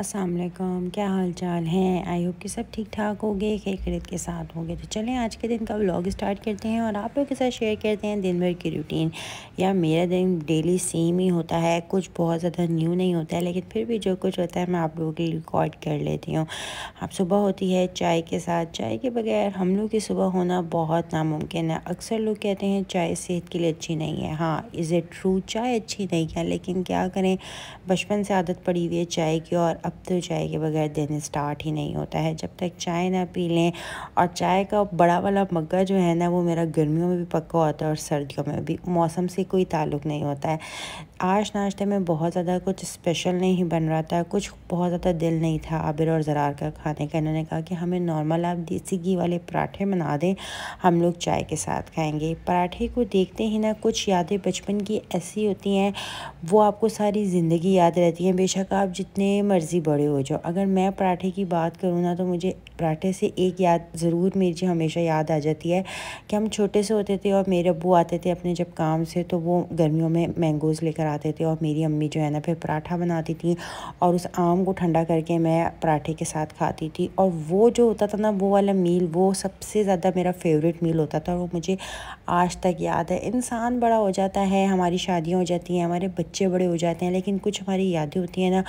अस्सलाम वालेकुम क्या हाल चाल हैं आई होप कि सब ठीक ठाक हो गए खेखरीत के साथ होंगे तो चलें आज के दिन का व्लॉग स्टार्ट करते हैं और आप लोग के साथ शेयर करते हैं दिन भर की रूटीन या मेरा दिन डेली सेम ही होता है कुछ बहुत ज़्यादा न्यू नहीं होता है लेकिन फिर भी जो कुछ होता है मैं आप लोगों के लिए रिकॉर्ड कर लेती हूँ अब सुबह होती है चाय के साथ चाय के बगैर हम लोग की सुबह होना बहुत नामुमकिन है अक्सर लोग कहते हैं चाय सेहत के लिए अच्छी नहीं है हाँ इज़ इट ट्रू चाय अच्छी नहीं है लेकिन क्या करें बचपन से आदत पड़ी हुई है चाय की और अब तो चाय के बगैर दिन स्टार्ट ही नहीं होता है जब तक चाय ना पी लें और चाय का बड़ा वाला मग्गा जो है ना वो मेरा गर्मियों में भी पक्का होता है और सर्दियों में भी मौसम से कोई ताल्लुक नहीं होता है आज नाश्ते में बहुत ज़्यादा कुछ स्पेशल नहीं बन रहा था कुछ बहुत ज़्यादा दिल नहीं था आबिर और ज़रार का खाने का इन्होंने कहा कि हमें नॉर्मल आप देसी घी वाले पराठे बना दें हम लोग चाय के साथ खाएंगे पराठे को देखते ही ना कुछ यादें बचपन की ऐसी होती हैं वो आपको सारी ज़िंदगी याद रहती हैं बेशक आप जितने मर्ज़ी मर्ज़ी बड़े हो जाओ अगर मैं पराठे की बात करूँ ना तो मुझे पराठे से एक याद ज़रूर मुझे हमेशा याद आ जाती है कि हम छोटे से होते थे और मेरे अबू आते थे अपने जब काम से तो वो गर्मियों में मैंगोज़ लेकर आते थे और मेरी अम्मी जो है ना फिर पराठा बनाती थी और उस आम को ठंडा करके मैं पराठे के साथ खाती थी और वो जो होता था ना वो वाला मील वो सबसे ज़्यादा मेरा फेवरेट मील होता था और वो मुझे आज तक याद है इंसान बड़ा हो जाता है हमारी शादियाँ हो जाती हैं हमारे बच्चे बड़े हो जाते हैं लेकिन कुछ हमारी यादें होती हैं ना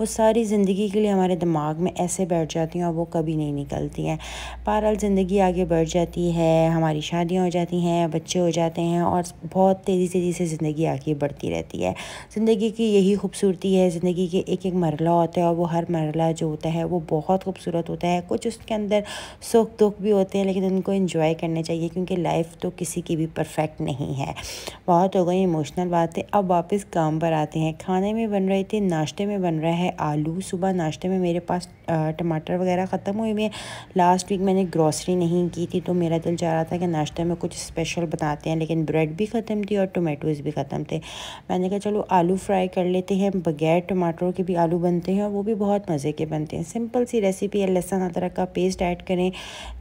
वो सारी ज़िंदगी के लिए हमारे दिमाग में ऐसे बैठ जाती हैं और वो कभी नहीं निकलती हैं बहरहाल ज़िंदगी आगे बढ़ जाती है हमारी शादियाँ हो जाती हैं बच्चे हो जाते हैं और बहुत तेज़ी तेज़ी से ज़िंदगी आगे बढ़ती रहती है ज़िंदगी की यही खूबसूरती है ज़िंदगी के एक एक मरला होता है और वो हर मरला जो होता है वो बहुत खूबसूरत होता है कुछ उसके अंदर सुख दुख भी होते हैं लेकिन उनको इन्जॉय करने चाहिए क्योंकि लाइफ तो किसी की भी परफेक्ट नहीं है बहुत हो गई इमोशनल बातें अब वापस काम पर आते हैं खाने में बन रहे थे नाश्ते में बन रहा है आलू सुबह नाश्ते में मेरे पास टमाटर वगैरह ख़त्म हुए हुए लास्ट वीक मैंने ग्रॉसरी नहीं की थी तो मेरा दिल चाह रहा था कि नाश्ते में कुछ स्पेशल बनाते हैं लेकिन ब्रेड भी ख़त्म थी और टोमेटोज़ भी ख़त्म थे मैंने कहा चलो आलू फ्राई कर लेते हैं बगैर टमाटरों के भी आलू बनते हैं और वो भी बहुत मज़े के बनते हैं सिंपल सी रेसिपी है लहसुन अदरक का पेस्ट ऐड करें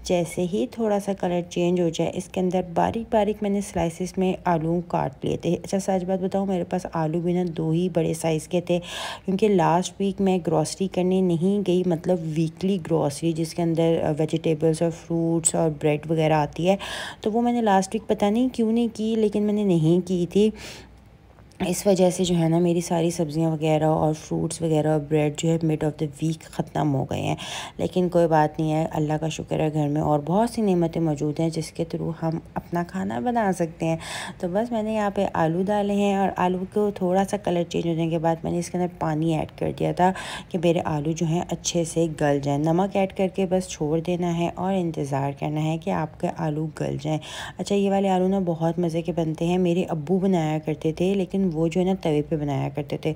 जैसे ही थोड़ा सा कलर चेंज हो जाए इसके अंदर बारीक बारीक मैंने स्लाइसिस में आलू काट लिए थे अच्छा सच बात बताऊँ मेरे पास आलू भी ना दो ही बड़े साइज़ के थे क्योंकि लास्ट वीक मैं ग्रॉसरी करने नहीं गई मतलब वीकली ग्रॉसरी जिसके अंदर वेजिटेबल्स और फ्रूट्स और ब्रेड वगैरह आती है तो वो मैंने लास्ट वीक पता नहीं क्यों नहीं की लेकिन मैंने नहीं की थी इस वजह से जो है ना मेरी सारी सब्ज़ियाँ वगैरह और फ्रूट्स वगैरह और ब्रेड जो है मिड ऑफ़ द वीक ख़त्म हो गए हैं लेकिन कोई बात नहीं है अल्लाह का शुक्र है घर में और बहुत सी नमतें मौजूद हैं जिसके थ्रू हम अपना खाना बना सकते हैं तो बस मैंने यहाँ पे आलू डाले हैं और आलू को थोड़ा सा कलर चेंज होने के बाद मैंने इसके अंदर पानी ऐड कर दिया था कि मेरे आलू जो हैं अच्छे से गल जाएँ नमक ऐड करके बस छोड़ देना है और इंतज़ार करना है कि आपके आलू गल जाएँ अच्छा ये वाले आलू ना बहुत मज़े के बनते हैं मेरे अबू बनाया करते थे लेकिन वो जो है ना तवे पे बनाया करते थे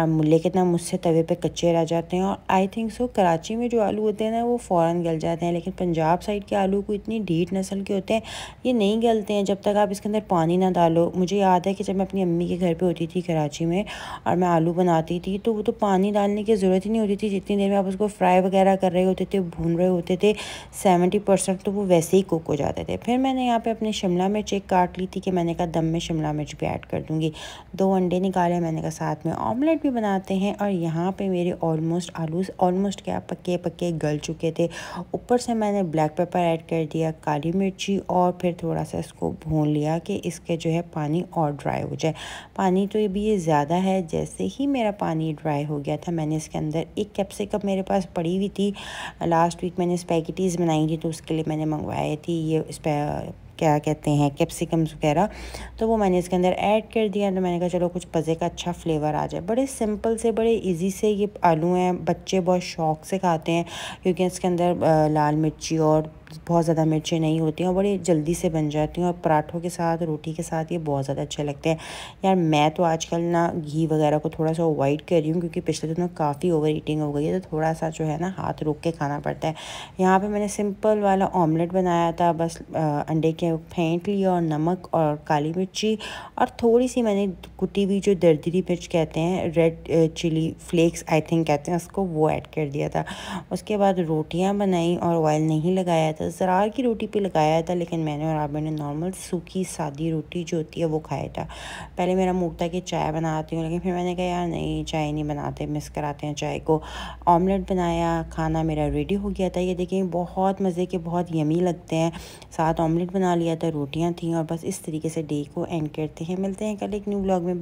और लेकिन ना मुझसे तवे पे कच्चे रह जाते हैं और आई थिंक सो कराची में जो आलू होते हैं ना वो फ़ौरन गल जाते हैं लेकिन पंजाब साइड के आलू को इतनी ढीठ नस्ल के होते हैं ये नहीं गलते हैं जब तक आप इसके अंदर पानी ना डालो मुझे याद है कि जब मैं अपनी अम्मी के घर पर होती थी कराची में और मैं आलू बनाती थी तो वो तो पानी डालने की ज़रूरत ही नहीं होती थी जितनी देर में आप उसको फ्राई वगैरह कर रहे होते थे भून रहे होते थे सेवेंटी परसेंट तो वो वैसे ही कुक हो जाते थे फिर मैंने यहाँ पर अपने शिमला मिर्च एक काट ली थी कि मैंने कहा दम में शिमला मिर्च भी ऐड कर दूँगी दो अंडे निकाले मैंने कहा साथ में ऑमलेट भी बनाते हैं और यहाँ पे मेरे ऑलमोस्ट आलू ऑलमोस्ट क्या पके पक्के गल चुके थे ऊपर से मैंने ब्लैक पेपर ऐड कर दिया काली मिर्ची और फिर थोड़ा सा इसको भून लिया कि इसके जो है पानी और ड्राई हो जाए पानी तो ये भी ये ज़्यादा है जैसे ही मेरा पानी ड्राई हो गया था मैंने इसके अंदर एक कैप्सिकम मेरे पास पड़ी हुई थी लास्ट वीक मैंने स्पैकेटीज़ बनाई थी तो उसके लिए मैंने मंगवाई थी ये क्या कहते हैं कैप्सिकम्स वगैरह तो वो मैंने इसके अंदर ऐड कर दिया तो मैंने कहा चलो कुछ पज़े का अच्छा फ्लेवर आ जाए बड़े सिंपल से बड़े इजी से ये आलू हैं बच्चे बहुत शौक से खाते हैं क्योंकि इसके अंदर लाल मिर्ची और बहुत ज़्यादा मिर्चें नहीं होती हैं और जल्दी से बन जाती हैं और पराठों के साथ रोटी के साथ ये बहुत ज़्यादा अच्छे लगते हैं यार मैं तो आजकल ना घी वगैरह को थोड़ा सा अवॉइड कर रही हूँ क्योंकि पिछले दिनों काफ़ी ओवर ईटिंग हो गई है तो थोड़ा सा जो है ना हाथ रोक के खाना पड़ता है यहाँ पर मैंने सिंपल वाला ऑमलेट बनाया था बस अंडे के फेंट लिए और नमक और काली मिर्ची और थोड़ी सी मैंने कुटी हुई जो दर्दरी मिर्च कहते हैं red chilli flakes I think कहते हैं उसको वो ऐड कर दिया था उसके बाद रोटियाँ बनाई और ऑयल नहीं लगाया था ज़रार की रोटी पे लगाया था लेकिन मैंने और आबे ने नॉर्मल सूखी सादी रोटी जो होती है वो खाया था पहले मेरा मूड था कि चाय बनाती हूँ लेकिन फिर मैंने कहा यार नहीं चाय नहीं बनाते मिस कराते हैं चाय को ऑमलेट बनाया खाना मेरा रेडी हो गया था ये देखिए बहुत मज़े के बहुत यमी लगते हैं साथ ऑमलेट बना लिया था रोटियाँ थी और बस इस तरीके से डे को एंड करते हैं मिलते हैं कल एक न्यू ब्लॉग में